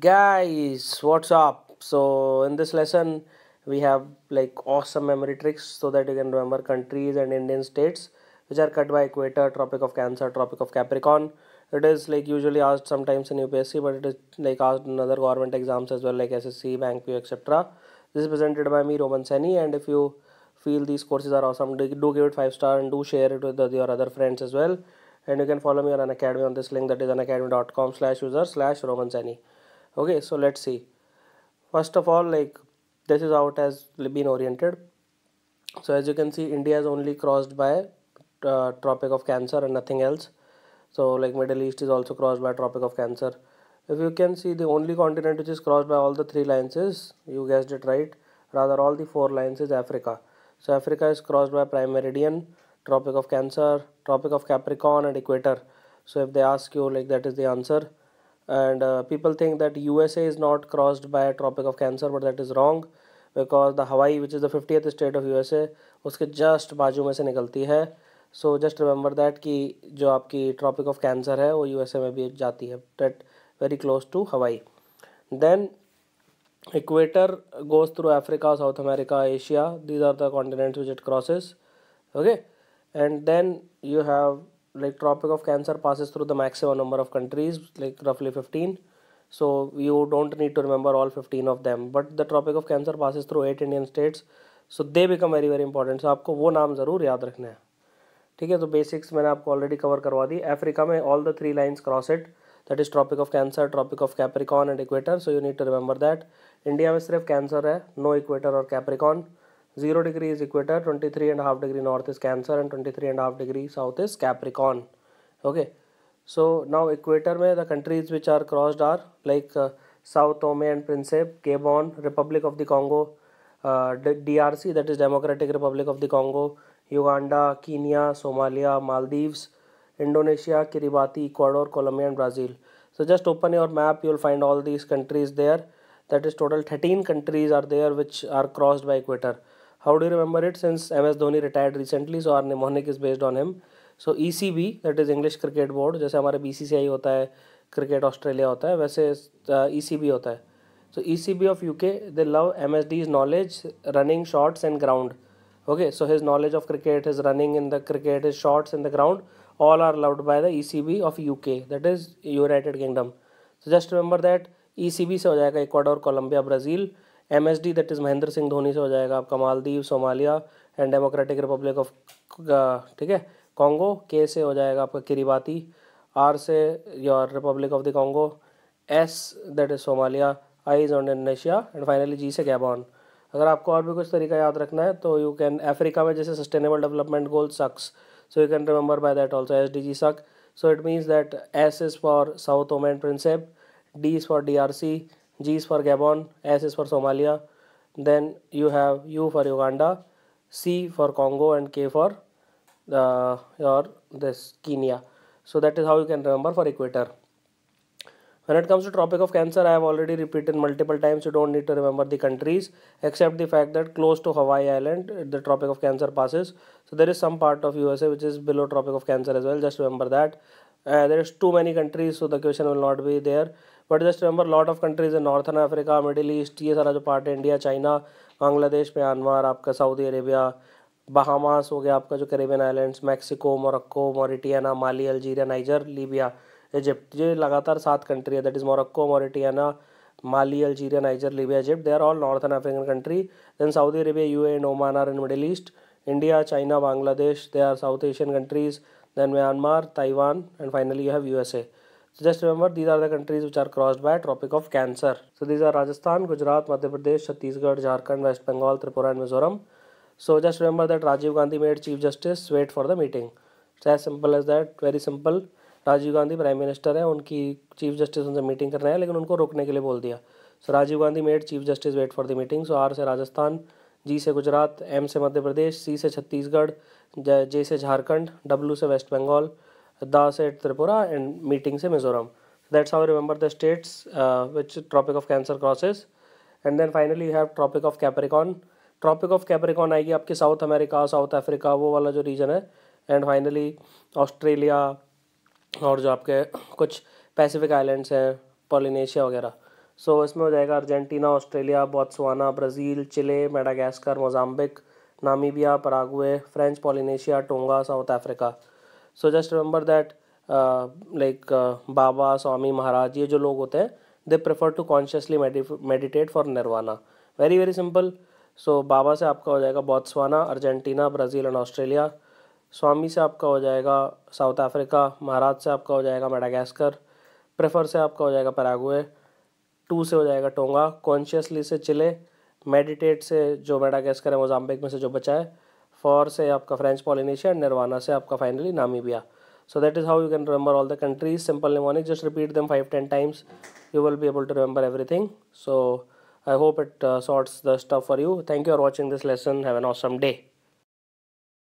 guys what's up so in this lesson we have like awesome memory tricks so that you can remember countries and indian states which are cut by equator tropic of cancer tropic of capricorn it is like usually asked sometimes in upsc but it is like asked in other government exams as well like ssc bank view etc this is presented by me roman seni and if you feel these courses are awesome do, give it five star and do share it with your other friends as well and you can follow me on an academy on this link that is unacademy.com slash user slash roman seni okay so let's see first of all like this is how it has been oriented so as you can see india is only crossed by uh, tropic of cancer and nothing else so like middle east is also crossed by tropic of cancer if you can see the only continent which is crossed by all the three lines is you guessed it right rather all the four lines is africa so africa is crossed by prime meridian tropic of cancer tropic of capricorn and equator so if they ask you like that is the answer and uh, people think that USA is not crossed by a Tropic of Cancer but that is wrong because the Hawaii which is the 50th state of USA उसके just बाजू में से निकलती है so just remember that कि जो आपकी Tropic of Cancer है वो USA में भी जाती है that very close to Hawaii then equator goes through Africa South America Asia these are the continents which it crosses okay and then you have like Tropic of Cancer passes through the maximum number of countries, like roughly 15. So you don't need to remember all 15 of them. But the Tropic of Cancer passes through eight Indian states. So they become very very important. So aapko wo naam zarur yaad rakhna hai theek hai तो basics maine aapko already cover karwa di africa mein all the three lines cross it that is tropic of cancer tropic of capricorn and equator so you need to remember that india mein sirf cancer hai no equator or capricorn 0 degree is equator 23 and a half degree north is cancer and 23 and a half degree south is capricorn okay so now equator may the countries which are crossed are like uh, South Tome and Principe, Gabon, Republic of the Congo, uh, DRC that is Democratic Republic of the Congo, Uganda, Kenya, Somalia, Maldives, Indonesia, Kiribati, Ecuador, Colombia and Brazil. So just open your map you will find all these countries there that is total 13 countries are there which are crossed by equator. How remember it since M S Dhoni retired recently so our mnemonic is based on him so E C B that is English cricket board जैसे हमारा आई होता है cricket Australia होता है वैसे ई C B होता है so E C B of U K they love M S D's knowledge running shots and ground okay so his knowledge of cricket his running in the cricket his shots in the ground all are loved by the E C B of U K that is United Kingdom so just remember that E C B से हो जाएगा Ecuador Colombia Brazil M S D that is Mahendra Singh Dhoni से हो जाएगा आपका Maldives Somalia and Democratic Republic of ठीक है Congo K से हो जाएगा आपका किरीबाती आर से your Republic of the Congo S that is Somalia I is on Indonesia and finally G से गैबॉन अगर आपको और भी कुछ तरीका याद रखना है तो यू कैन अफ्रीका में जैसे sustainable development goal sucks so you can buy that also S D G suck so it means that S is for South Oman Principe D is for D R C G is for Gabon, S is for Somalia. Then you have U for Uganda, C for Congo and K for uh, your this Kenya. So that is how you can remember for equator. When it comes to tropic of cancer, I have already repeated multiple times. You don't need to remember the countries except the fact that close to Hawaii Island, the Tropic of Cancer passes. So there is some part of USA which is below Tropic of Cancer as well. Just remember that. Uh, there is too many countries, so the question will not be there. But just remember lot of countries in northern Africa middle east ये सारा जो part है India China Bangladesh Myanmar आपका Saudi Arabia Bahamas हो गया आपका जो Caribbean islands Mexico Morocco Mauritania Mali Algeria Niger Libya Egypt ये लगातार सात कंट्री है that is Morocco Mauritania Mali Algeria Niger Libya Egypt they are all northern African country then Saudi Arabia U and Oman are in middle east India China Bangladesh they are south Asian countries Myanmar Taiwan and finally you have U S A So just remember these are the countries which are crossed by Tropic of Cancer. So these are Rajasthan, Gujarat, Madhya Pradesh, Chhattisgarh, Jharkhand, West Bengal, Tripura and Mizoram. So just remember that Rajiv Gandhi made Chief Justice wait for the meeting. It's as simple as that, very simple. Rajiv Gandhi Prime Minister है उनकी Chief Justice उनसे meeting करना है लेकिन उनको रोकने के लिए बोल दिया So Rajiv Gandhi made Chief Justice wait for the meeting. So R से Rajasthan, जी से गुजरात एम से मध्य प्रदेश सी से छत्तीसगढ़ जे से झारखंड डब्ल्यू से West Bengal Das at Tripura and meetings in Mizoram. So That's how I remember the states uh, which Tropic of Cancer crosses. And then finally you have Tropic of Capricorn. Tropic of Capricorn आएगी आपकी South America, South Africa वो वाला जो region है and finally Australia और जो आपके कुछ पैसिफिक आइलैंड्स हैं पोलिनेशिया वगैरह सो so, इसमें हो जाएगा Argentina Australia Botswana Brazil Chile Madagascar Mozambique Namibia Paraguay French Polynesia Tonga South Africa so just remember that like Baba Swami Maharaj ये जो लोग होते हैं they prefer to consciously meditate for nirvana very very simple so Baba से आपका हो जाएगा Botswana Argentina Brazil and Australia Swami से आपका हो जाएगा साउथ अफ्रीका महाराज से आपका हो जाएगा मेडागास्कर प्रेफर से आपका हो जाएगा पैरागुए टू से हो जाएगा टोंगा कॉन्शियसली से चिले मेडिटेट से जो मेडागैसकर है मोजाम्बिक में से जो बचा है फॉर से आपका फ्रेंच पॉलिनेशिया एंड निर्वाना से आपका finally Namibia so that is how you can remember all the countries simple mnemonic just repeat them five ten times you will be able to remember everything so I hope it sorts the stuff for you thank you are watching this lesson have an awesome day